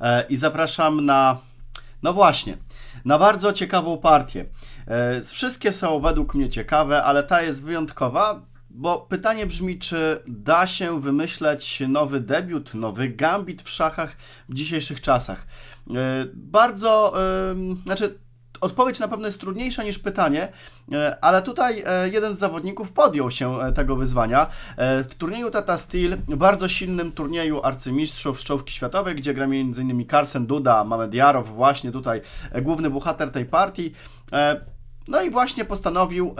E, i zapraszam na. No właśnie, na bardzo ciekawą partię. E, wszystkie są według mnie ciekawe, ale ta jest wyjątkowa, bo pytanie brzmi, czy da się wymyśleć nowy debiut, nowy gambit w szachach w dzisiejszych czasach. E, bardzo, znaczy Odpowiedź na pewno jest trudniejsza niż pytanie, e, ale tutaj e, jeden z zawodników podjął się e, tego wyzwania. W turnieju Tata Steel, bardzo silnym turnieju arcymistrzów z czołówki światowej, gdzie gra m.in. Carson Duda, Mamed Jarow, właśnie tutaj główny bohater tej partii. No i właśnie postanowił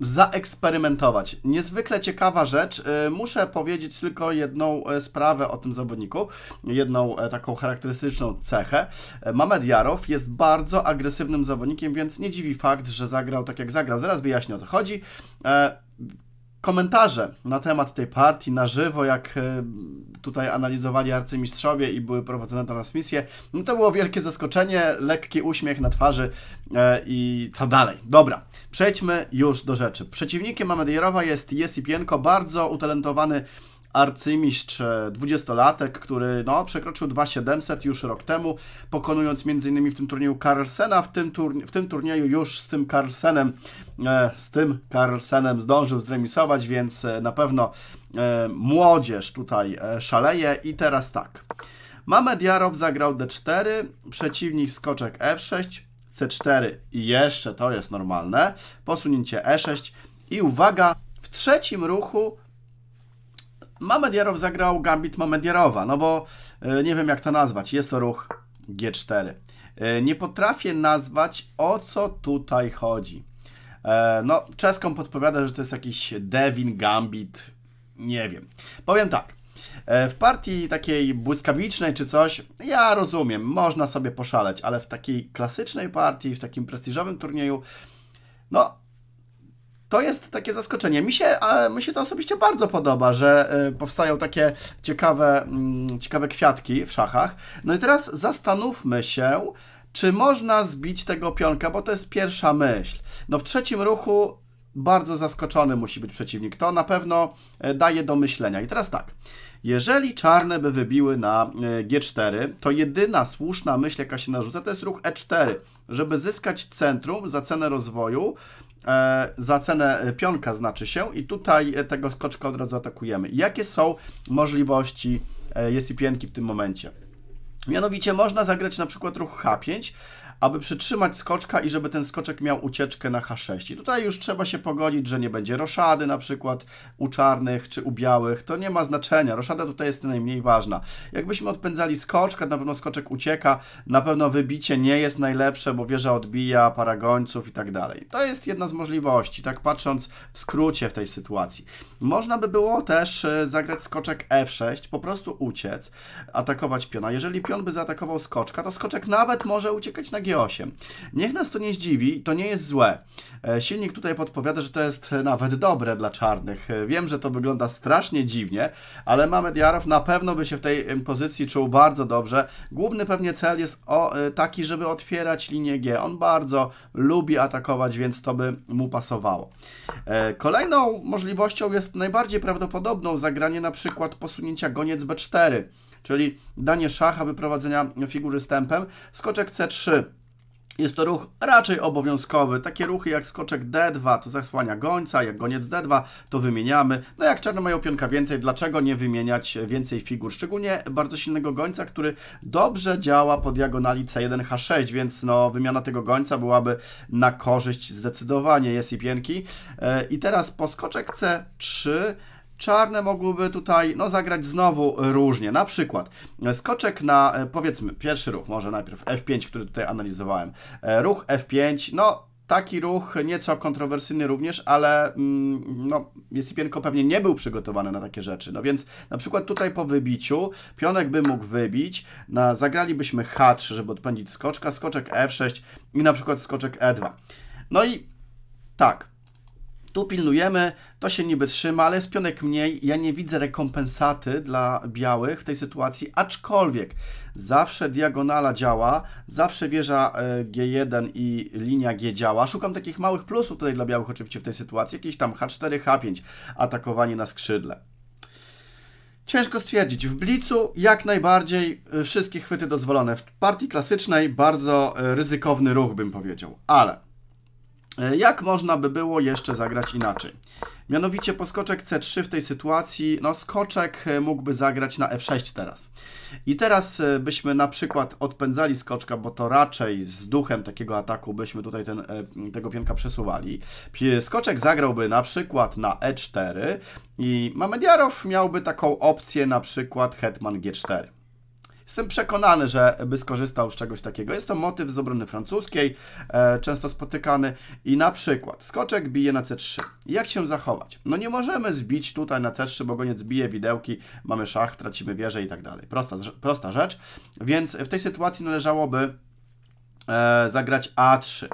zaeksperymentować. Niezwykle ciekawa rzecz. Y, muszę powiedzieć tylko jedną e, sprawę o tym zawodniku, jedną e, taką charakterystyczną cechę. E, Mamed Jarow jest bardzo agresywnym zawodnikiem, więc nie dziwi fakt, że zagrał tak jak zagrał. Zaraz wyjaśnię o co chodzi komentarze na temat tej partii na żywo, jak e, tutaj analizowali arcymistrzowie i były prowadzone transmisje, no to było wielkie zaskoczenie, lekki uśmiech na twarzy e, i co dalej. Dobra, przejdźmy już do rzeczy. Przeciwnikiem Amedierowa jest Jesipienko, bardzo utalentowany arcymistrz e, dwudziestolatek, który no, przekroczył 2700 już rok temu, pokonując m.in. w tym turnieju Carlsena, w tym, turnie w tym turnieju już z tym Carlsenem E, z tym Carlsenem zdążył zremisować, więc e, na pewno e, młodzież tutaj szaleje. I teraz tak. Mamed zagrał D4, przeciwnik skoczek F6, C4 i jeszcze to jest normalne. Posunięcie E6 i uwaga, w trzecim ruchu Mamed zagrał gambit Mamed no bo nie wiem jak to nazwać, jest to ruch G4. Nie potrafię nazwać o co tutaj chodzi. E, no, czeską podpowiada, że to jest jakiś Devin Gambit. Nie wiem. Powiem tak. E, w partii takiej błyskawicznej czy coś, ja rozumiem, można sobie poszaleć, ale w takiej klasycznej partii, w takim prestiżowym turnieju, no, to jest takie zaskoczenie. Mi się, mi się to osobiście bardzo podoba, że e, powstają takie ciekawe, mm, ciekawe kwiatki w szachach. No i teraz zastanówmy się, czy można zbić tego pionka? Bo to jest pierwsza myśl. No w trzecim ruchu bardzo zaskoczony musi być przeciwnik. To na pewno e, daje do myślenia. I teraz tak. Jeżeli czarne by wybiły na e, G4, to jedyna słuszna myśl, jaka się narzuca, to jest ruch E4, żeby zyskać centrum za cenę rozwoju, e, za cenę pionka znaczy się i tutaj tego skoczka od razu atakujemy. Jakie są możliwości pionki w tym momencie? Mianowicie można zagrać na przykład ruch H5, aby przytrzymać skoczka i żeby ten skoczek miał ucieczkę na H6. I tutaj już trzeba się pogodzić, że nie będzie roszady na przykład u czarnych czy u białych. To nie ma znaczenia. Roszada tutaj jest najmniej ważna. Jakbyśmy odpędzali skoczka, na pewno skoczek ucieka, na pewno wybicie nie jest najlepsze, bo wieża odbija, paragońców i tak dalej. To jest jedna z możliwości, tak patrząc w skrócie w tej sytuacji. Można by było też e, zagrać skoczek F6, po prostu uciec, atakować piona. Jeżeli pion by zaatakował skoczka, to skoczek nawet może uciekać na 8 Niech nas to nie zdziwi, to nie jest złe. E, silnik tutaj podpowiada, że to jest e, nawet dobre dla czarnych. E, wiem, że to wygląda strasznie dziwnie, ale Mamed Jarow na pewno by się w tej pozycji czuł bardzo dobrze. Główny pewnie cel jest o, taki, żeby otwierać linię G. On bardzo lubi atakować, więc to by mu pasowało. Kolejną możliwością jest najbardziej prawdopodobną zagranie na przykład posunięcia goniec B4, czyli danie szacha wyprowadzenia figury stępem, skoczek C3 jest to ruch raczej obowiązkowy. Takie ruchy jak skoczek D2 to zasłania gońca, jak goniec D2 to wymieniamy. No jak czarne mają pionka więcej, dlaczego nie wymieniać więcej figur? Szczególnie bardzo silnego gońca, który dobrze działa po diagonali C1, H6, więc no wymiana tego gońca byłaby na korzyść zdecydowanie jest i pienki. E, I teraz po skoczek C3 Czarne mogłyby tutaj no, zagrać znowu różnie. Na przykład e, skoczek na, e, powiedzmy, pierwszy ruch, może najpierw F5, który tutaj analizowałem. E, ruch F5, no taki ruch nieco kontrowersyjny również, ale mm, no, Jesipienko pewnie nie był przygotowany na takie rzeczy. No więc na przykład tutaj po wybiciu pionek by mógł wybić, na, zagralibyśmy H3, żeby odpędzić skoczka, skoczek F6 i na przykład skoczek E2. No i tak, tu pilnujemy, to się niby trzyma, ale jest pionek mniej. Ja nie widzę rekompensaty dla białych w tej sytuacji, aczkolwiek zawsze diagonala działa, zawsze wieża e, G1 i linia G działa. Szukam takich małych plusów tutaj dla białych oczywiście w tej sytuacji, jakieś tam H4, H5, atakowanie na skrzydle. Ciężko stwierdzić. W blicu jak najbardziej e, wszystkie chwyty dozwolone. W partii klasycznej bardzo e, ryzykowny ruch bym powiedział, ale E, jak można by było jeszcze zagrać inaczej? Mianowicie poskoczek C3 w tej sytuacji, no skoczek e, mógłby zagrać na F6 teraz. I teraz e, byśmy na przykład odpędzali skoczka, bo to raczej z duchem takiego ataku byśmy tutaj ten, tego pionka przesuwali. Skoczek zagrałby na przykład na E4 i Mamediarow miałby taką opcję na przykład hetman G4. Jestem przekonany, że by skorzystał z czegoś takiego. Jest to motyw z obrony francuskiej, e, często spotykany i na przykład skoczek bije na C3. Jak się zachować? No nie możemy zbić tutaj na C3, bo goniec bije widełki, mamy szach, tracimy wieżę i tak dalej. Prosta, prosta rzecz. Więc w tej sytuacji należałoby e, zagrać A3.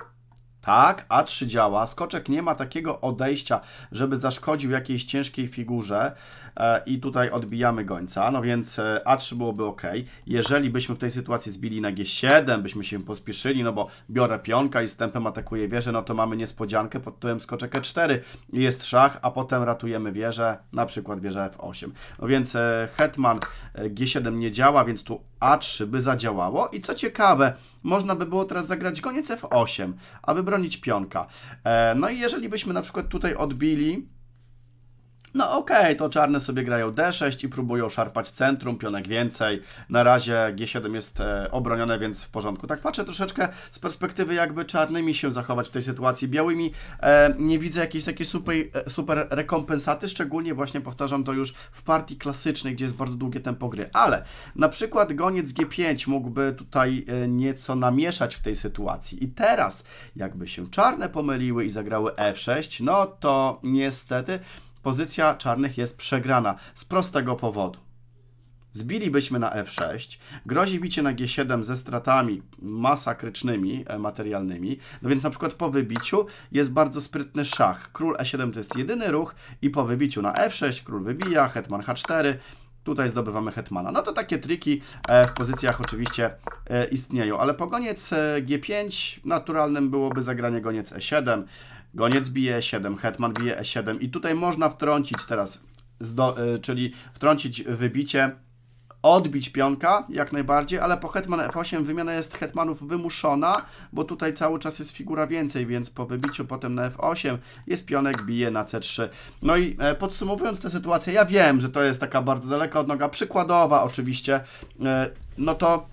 Tak, A3 działa. Skoczek nie ma takiego odejścia, żeby zaszkodził jakiejś ciężkiej figurze e, i tutaj odbijamy gońca, no więc e, A3 byłoby ok. Jeżeli byśmy w tej sytuacji zbili na G7, byśmy się pospieszyli, no bo biorę pionka i z tempem atakuję wieżę, no to mamy niespodziankę pod tytułem skoczek E4. Jest szach, a potem ratujemy wieżę, na przykład wieżę F8. No więc e, hetman G7 nie działa, więc tu A3 by zadziałało i co ciekawe, można by było teraz zagrać goniec F8, aby brać bronić pionka. E, no i jeżeli byśmy na przykład tutaj odbili no okej, okay, to czarne sobie grają D6 i próbują szarpać centrum, pionek więcej. Na razie G7 jest e, obronione, więc w porządku. Tak patrzę troszeczkę z perspektywy jakby czarnymi się zachować w tej sytuacji. Białymi e, nie widzę jakiejś takiej super, e, super rekompensaty, szczególnie właśnie powtarzam to już w partii klasycznej, gdzie jest bardzo długie tempo gry. Ale na przykład goniec G5 mógłby tutaj e, nieco namieszać w tej sytuacji. I teraz jakby się czarne pomyliły i zagrały F6, no to niestety pozycja czarnych jest przegrana z prostego powodu. Zbilibyśmy na f6, grozi bicie na g7 ze stratami masakrycznymi, e, materialnymi, no więc na przykład po wybiciu jest bardzo sprytny szach. Król e7 to jest jedyny ruch i po wybiciu na f6 król wybija, hetman h4, tutaj zdobywamy hetmana. No to takie triki e, w pozycjach oczywiście e, istnieją, ale po goniec g5 naturalnym byłoby zagranie goniec e7, Goniec bije E7, hetman bije E7 i tutaj można wtrącić teraz, y, czyli wtrącić wybicie, odbić pionka jak najbardziej, ale po hetman F8 wymiana jest hetmanów wymuszona, bo tutaj cały czas jest figura więcej, więc po wybiciu potem na F8 jest pionek, bije na C3. No i e, podsumowując tę sytuację, ja wiem, że to jest taka bardzo daleka odnoga, przykładowa oczywiście, e, no to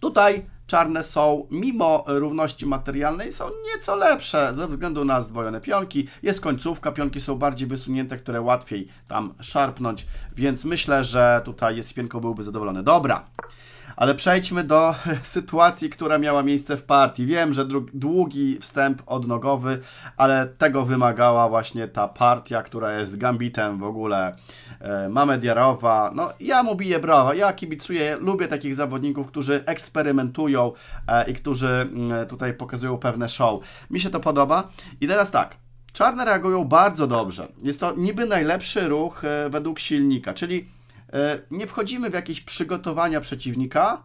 tutaj czarne są, mimo równości materialnej, są nieco lepsze ze względu na zdwojone pionki. Jest końcówka, pionki są bardziej wysunięte, które łatwiej tam szarpnąć, więc myślę, że tutaj jest pionko byłby zadowolony. Dobra. Ale przejdźmy do sytuacji, która miała miejsce w partii. Wiem, że długi wstęp odnogowy, ale tego wymagała właśnie ta partia, która jest gambitem w ogóle e, Mamy Diarowa. No, ja mu biję brawa, ja kibicuję, lubię takich zawodników, którzy eksperymentują e, i którzy mm, tutaj pokazują pewne show. Mi się to podoba. I teraz tak. Czarne reagują bardzo dobrze. Jest to niby najlepszy ruch e, według silnika, czyli E, nie wchodzimy w jakieś przygotowania przeciwnika,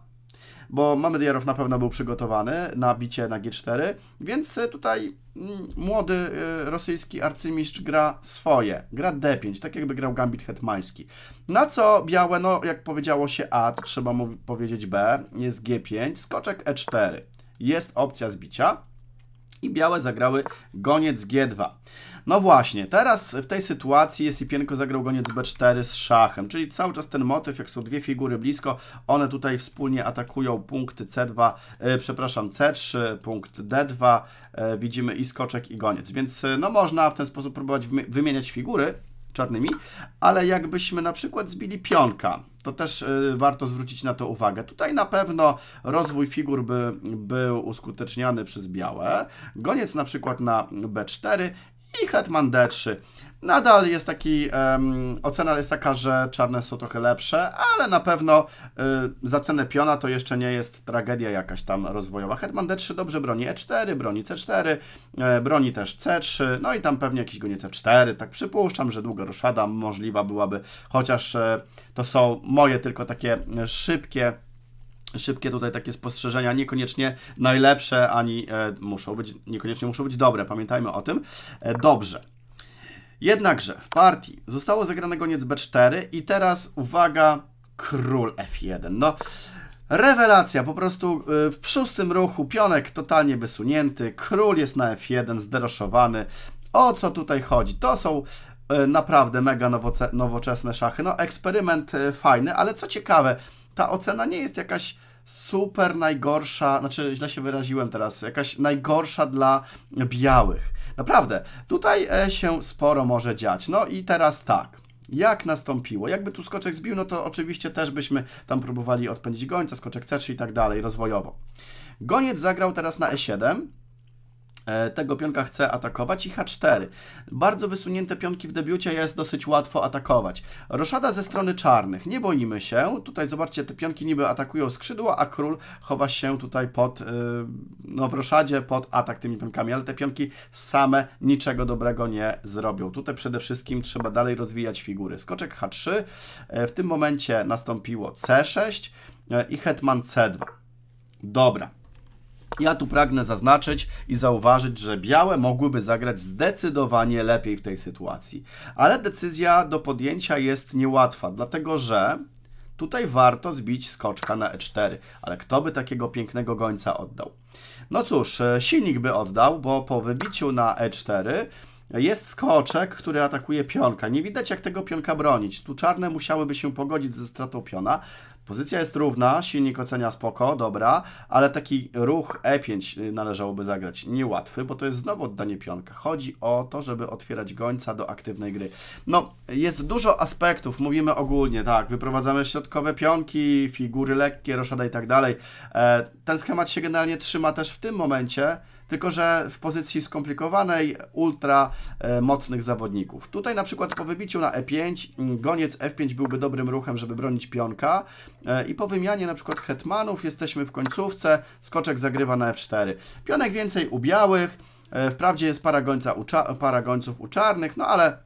bo Mamedierow na pewno był przygotowany na bicie na G4, więc e, tutaj mm, młody e, rosyjski arcymistrz gra swoje, gra D5, tak jakby grał gambit hetmański. Na co białe, no jak powiedziało się A, to trzeba mu powiedzieć B, jest G5, skoczek E4, jest opcja zbicia i białe zagrały goniec G2. No właśnie, teraz w tej sytuacji Jesipienko zagrał goniec b4 z szachem, czyli cały czas ten motyw, jak są dwie figury blisko, one tutaj wspólnie atakują punkty C2, e, przepraszam, C3, punkt D2, e, widzimy i skoczek i goniec, więc e, no można w ten sposób próbować wymieniać figury, czarnymi, ale jakbyśmy na przykład zbili pionka, to też y, warto zwrócić na to uwagę. Tutaj na pewno rozwój figur by, był uskuteczniany przez białe. Goniec na przykład na b4 i hetman d3. Nadal jest taki, um, ocena jest taka, że czarne są trochę lepsze, ale na pewno y, za cenę piona to jeszcze nie jest tragedia jakaś tam rozwojowa. Hetman D3 dobrze broni E4, broni C4, e, broni też C3, no i tam pewnie jakiś goniec c 4 tak przypuszczam, że długa roszada możliwa byłaby, chociaż e, to są moje tylko takie e, szybkie szybkie tutaj takie spostrzeżenia, niekoniecznie najlepsze, ani e, muszą być, niekoniecznie muszą być dobre, pamiętajmy o tym. E, dobrze. Jednakże w partii zostało zagrane goniec B4 i teraz uwaga, król F1. No, rewelacja, po prostu e, w szóstym ruchu pionek totalnie wysunięty, król jest na F1, zderoszowany. O co tutaj chodzi? To są e, naprawdę mega nowoczesne szachy. No, eksperyment e, fajny, ale co ciekawe, ta ocena nie jest jakaś super najgorsza, znaczy źle się wyraziłem teraz, jakaś najgorsza dla białych. Naprawdę, tutaj e, się sporo może dziać. No i teraz tak jak nastąpiło. Jakby tu skoczek zbił, no to oczywiście też byśmy tam próbowali odpędzić gońca, skoczek C3 i tak dalej, rozwojowo. Goniec zagrał teraz na E7, E, tego pionka chce atakować i H4. Bardzo wysunięte pionki w debiucie jest dosyć łatwo atakować. Roszada ze strony czarnych, nie boimy się. Tutaj zobaczcie, te pionki niby atakują skrzydła, a król chowa się tutaj pod, y, no w roszadzie pod atak tymi pionkami, ale te pionki same niczego dobrego nie zrobią. Tutaj przede wszystkim trzeba dalej rozwijać figury. Skoczek H3, e, w tym momencie nastąpiło C6 e, i hetman C2. Dobra, ja tu pragnę zaznaczyć i zauważyć, że białe mogłyby zagrać zdecydowanie lepiej w tej sytuacji. Ale decyzja do podjęcia jest niełatwa, dlatego że tutaj warto zbić skoczka na e4. Ale kto by takiego pięknego gońca oddał? No cóż, e, silnik by oddał, bo po wybiciu na e4 jest skoczek, który atakuje pionka. Nie widać jak tego pionka bronić. Tu czarne musiałyby się pogodzić ze stratą piona, Pozycja jest równa, silnik ocenia spoko, dobra, ale taki ruch E5 należałoby zagrać niełatwy, bo to jest znowu oddanie pionka. Chodzi o to, żeby otwierać gońca do aktywnej gry. No, jest dużo aspektów, mówimy ogólnie, tak, wyprowadzamy środkowe pionki, figury lekkie, roszada i tak dalej. E, ten schemat się generalnie trzyma też w tym momencie, tylko że w pozycji skomplikowanej, ultra e, mocnych zawodników. Tutaj na przykład po wybiciu na E5 mm, goniec F5 byłby dobrym ruchem, żeby bronić pionka e, i po wymianie na przykład hetmanów jesteśmy w końcówce, skoczek zagrywa na F4. Pionek więcej u białych, e, wprawdzie jest para, gońca u para gońców u czarnych, no ale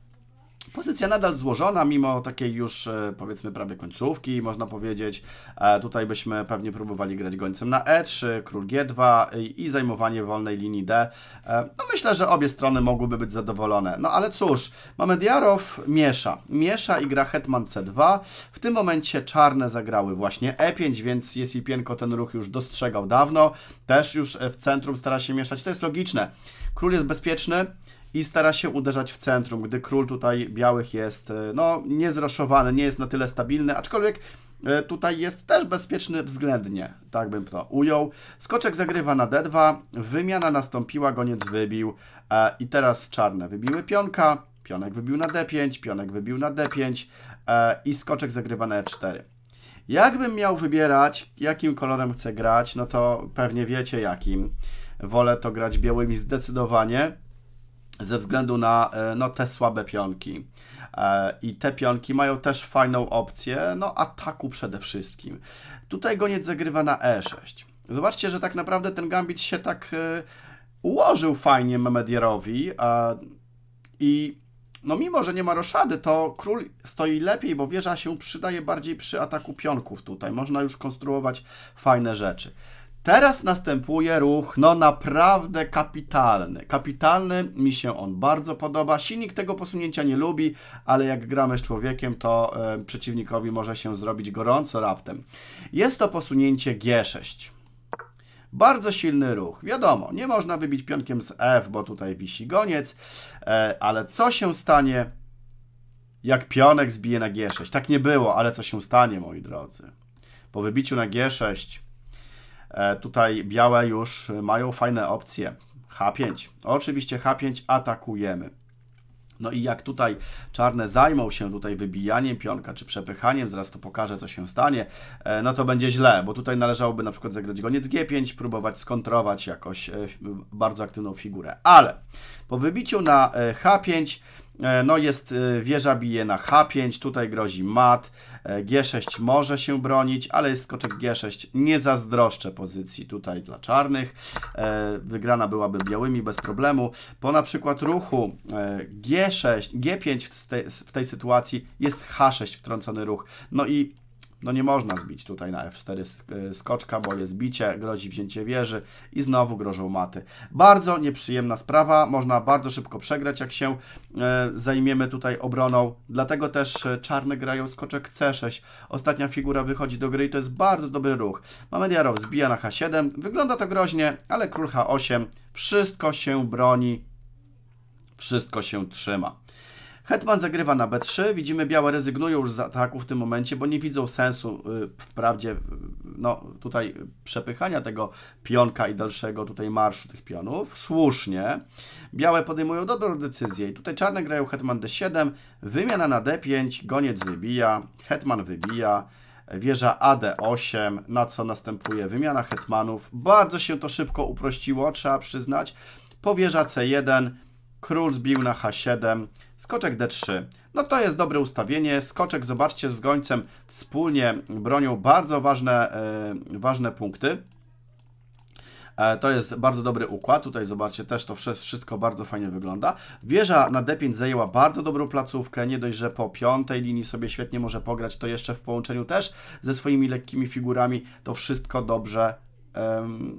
Pozycja nadal złożona, mimo takiej już e, powiedzmy prawie końcówki, można powiedzieć. E, tutaj byśmy pewnie próbowali grać gońcem na E3, król G2 i zajmowanie wolnej linii D. E, no myślę, że obie strony mogłyby być zadowolone. No ale cóż, Diarow, miesza. Miesza i gra hetman C2. W tym momencie czarne zagrały właśnie E5, więc Pienko ten ruch już dostrzegał dawno. Też już w centrum stara się mieszać. To jest logiczne. Król jest bezpieczny, i stara się uderzać w centrum, gdy król tutaj białych jest e, no, niezraszowany, nie jest na tyle stabilny, aczkolwiek e, tutaj jest też bezpieczny względnie, tak bym to ujął. Skoczek zagrywa na d2, wymiana nastąpiła, goniec wybił e, i teraz czarne wybiły pionka, pionek wybił na d5, pionek wybił na d5 e, i skoczek zagrywa na e4. Jakbym miał wybierać, jakim kolorem chcę grać, no to pewnie wiecie jakim. Wolę to grać białymi zdecydowanie, ze względu na e, no, te słabe pionki. E, I te pionki mają też fajną opcję, no ataku przede wszystkim. Tutaj goniec zagrywa na E6. Zobaczcie, że tak naprawdę ten gambit się tak e, ułożył fajnie Memedierowi i no mimo, że nie ma roszady, to król stoi lepiej, bo wieża się przydaje bardziej przy ataku pionków tutaj. Można już konstruować fajne rzeczy. Teraz następuje ruch, no naprawdę kapitalny. Kapitalny, mi się on bardzo podoba. Silnik tego posunięcia nie lubi, ale jak gramy z człowiekiem, to e, przeciwnikowi może się zrobić gorąco raptem. Jest to posunięcie G6. Bardzo silny ruch. Wiadomo, nie można wybić pionkiem z F, bo tutaj wisi goniec, e, ale co się stanie, jak pionek zbije na G6? Tak nie było, ale co się stanie, moi drodzy? Po wybiciu na G6 E, tutaj białe już mają fajne opcje. H5. Oczywiście H5 atakujemy. No i jak tutaj czarne zajmą się tutaj wybijaniem pionka, czy przepychaniem, zaraz to pokażę, co się stanie, e, no to będzie źle, bo tutaj należałoby na przykład zagrać goniec G5, próbować skontrować jakoś e, bardzo aktywną figurę. Ale po wybiciu na H5 E, no jest e, wieża bije na H5, tutaj grozi mat, e, G6 może się bronić, ale jest skoczek G6, nie zazdroszczę pozycji tutaj dla czarnych, wygrana byłaby białymi bez problemu, po na przykład ruchu G6, G5 w tej, w tej sytuacji jest H6 wtrącony ruch, no i no nie można zbić tutaj na F4 y, skoczka, bo jest bicie, grozi wzięcie wieży i znowu grożą maty. Bardzo nieprzyjemna sprawa, można bardzo szybko przegrać, jak się y, zajmiemy tutaj obroną. Dlatego też y, czarne grają skoczek C6. Ostatnia figura wychodzi do gry i to jest bardzo dobry ruch. Mamediarow zbija na H7, wygląda to groźnie, ale król H8, wszystko się broni, wszystko się trzyma. Hetman zagrywa na b3, widzimy białe rezygnują już z ataku w tym momencie, bo nie widzą sensu y, wprawdzie y, no, tutaj przepychania tego pionka i dalszego tutaj marszu tych pionów. Słusznie. Białe podejmują dobrą decyzję i tutaj czarne grają hetman d7, wymiana na d5, goniec wybija, hetman wybija, wieża AD8, na co następuje wymiana hetmanów. Bardzo się to szybko uprościło, trzeba przyznać. Powieża C1, Król zbił na H7, skoczek D3. No to jest dobre ustawienie. Skoczek, zobaczcie, z gońcem wspólnie bronią bardzo ważne, yy, ważne punkty. E, to jest bardzo dobry układ. Tutaj zobaczcie, też to wszystko bardzo fajnie wygląda. Wieża na D5 zajęła bardzo dobrą placówkę. Nie dość, że po piątej linii sobie świetnie może pograć, to jeszcze w połączeniu też ze swoimi lekkimi figurami to wszystko dobrze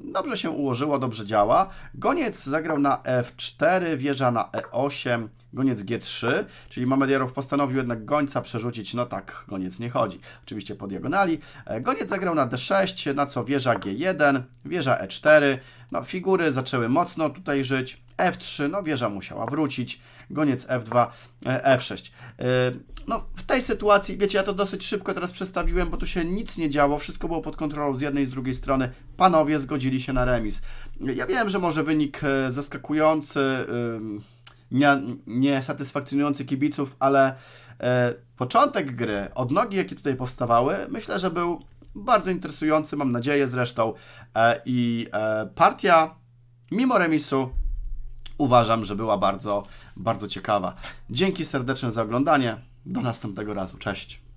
Dobrze się ułożyło, dobrze działa. Goniec zagrał na F4, wieża na E8, goniec G3, czyli Mamedierow postanowił jednak gońca przerzucić, no tak, goniec nie chodzi, oczywiście po diagonali. E, goniec zagrał na D6, na co wieża G1, wieża E4, no, figury zaczęły mocno tutaj żyć. F3, no wieża musiała wrócić, goniec F2, e, F6. E, no w tej sytuacji, wiecie, ja to dosyć szybko teraz przestawiłem, bo tu się nic nie działo, wszystko było pod kontrolą z jednej i z drugiej strony. Panowie zgodzili się na remis. Ja wiem, że może wynik e, zaskakujący, niesatysfakcjonujący kibiców, ale początek gry, odnogi jakie tutaj powstawały, myślę, że był bardzo interesujący, mam nadzieję zresztą. E, I e, partia, mimo remisu, uważam, że była bardzo, bardzo ciekawa. Dzięki serdeczne za oglądanie. Do następnego razu. Cześć.